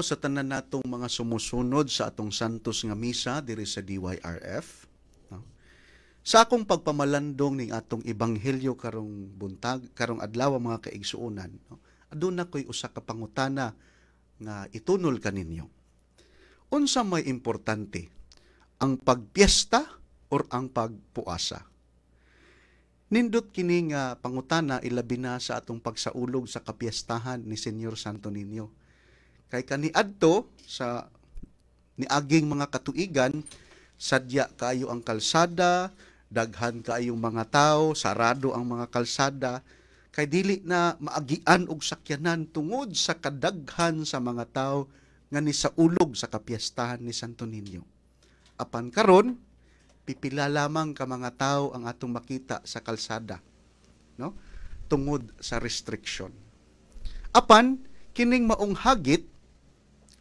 ako sa tanan natong mga sumusunod sa atong Santos nga misa diri sa DYRF. No? Sa akong pagpamalandong ning atong ebanghelyo karong buntag karong adlaw mga kaigsuonan, no? aduna koy usa ka pangutana nga itunol kaninyo. Unsa may importante? Ang pagpiesta or ang pagpuasa? Nindot kini nga pangutana ilabi na sa atong pagsaulog sa kapiestahan ni Senyor Santo Niño Kay kaniadto sa niaging mga katuigan, sadya kaayo ang kalsada, daghan kaayong mga tao, sarado ang mga kalsada, kay dili na maagian og sakyanan tungod sa kadaghan sa mga tao nga ni sa ulog sa kapiyastahan ni Santo Niño. Apan karon, pipila lamang ka mga tao ang atong makita sa kalsada, no? Tungod sa restriction. Apan kining maong hagit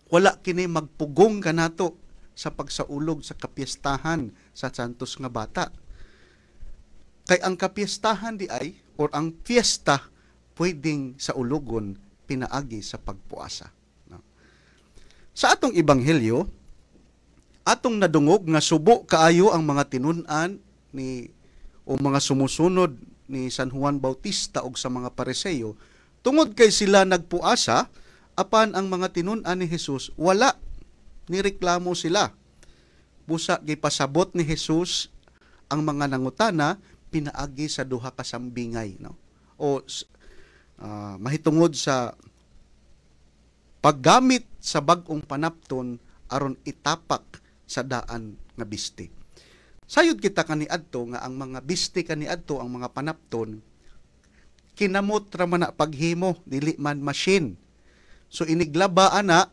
wala kini magpugong kanato sa pagsaulog sa kapiestahan sa santos nga bata. Kay ang kapiestahan di ay or ang fiesta pwedeng sa ulogon pinaagi sa pagpuasa. Sa atong ebanghelyo, atong nadungog nga subo kaayo ang mga tinunan ni o mga sumusunod ni San Juan Bautista og sa mga pareseyo tungod kay sila nagpuasa apan ang mga tinun-an ni Hesus wala nireklamo sila. Busa gipasabot ni Hesus ang mga nangutana pinaagi sa duha ka sambingay no. O uh, mahitungod sa paggamit sa bagong panapton aron itapak sa daan nga bisti. Sayod kita kaniadto nga ang mga biste kaniadto ang mga panapton kinamot ra man paghimo dili man machine So iniglaba ana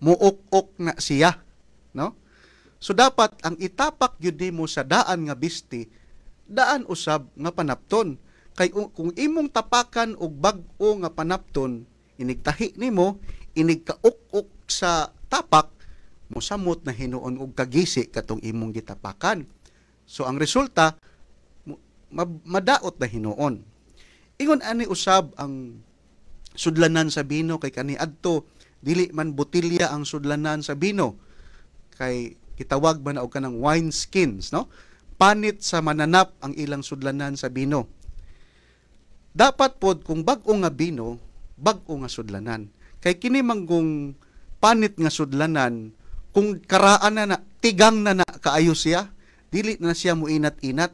muok-ok na siya, no? So dapat ang itapak gyud mo sa daan nga bisti, daan usab nga panapton. Kay kung imong tapakan og bag-o nga panapton, inigtahi nimo, inigkaok-ok sa tapak, mosamot na hinuon og kagisi katong imong gitapakan. So ang resulta madaot na hinuon. Ingon ani usab ang sudlanan sa bino kay kani adto dili man botilya ang sudlanan sa bino kay kitawag man og kanang wine skins no panit sa mananap ang ilang sudlanan sa bino dapat pod kung bag-o nga bino bag-o nga sudlanan kay kini manggong panit nga sudlanan kung karaan na, na tigang na, na kaayo siya dili na siya mo inat-inat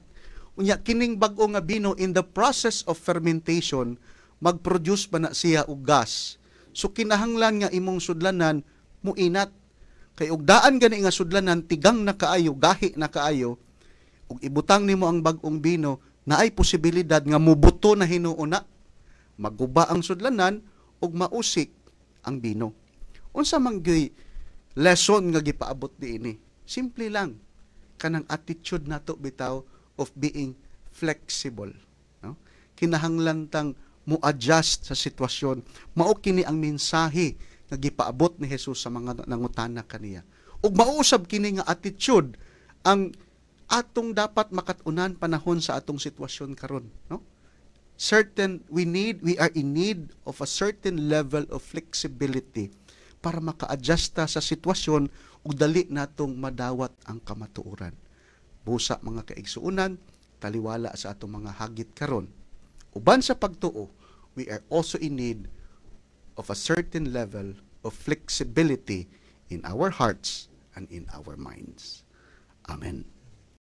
unya kining bag-o nga bino in the process of fermentation mag-produce pa na siya og gas. So kinahanglan nga imong sudlanan muinat kay og daan gani nga sudlanan tigang na kaayo, gahi na kaayo ug ibutang nimo ang bag-ong bino na ay posibilidad nga mubuto na hinuuna maguba ang sudlanan og mausik ang bino. Unsa man lesson nga gipaabot diini? Simple lang kanang attitude nato bitaw of being flexible no kinahanglan tang mo adjust sa sitwasyon. Mao kini ang mensahe nga gipaabot ni Hesus sa mga nangutana kaniya. Ug mausab kini nga attitude ang atong dapat makatunan panahon sa atong sitwasyon karon, no? Certain we need we are in need of a certain level of flexibility para maka-adjust sa sitwasyon ug dali natong madawat ang kamatuoran. Busa mga kaigsuunan, taliwala sa atong mga hagit karon uban sa pagtuo, we are also in need of a certain level of flexibility in our hearts and in our minds. Amen.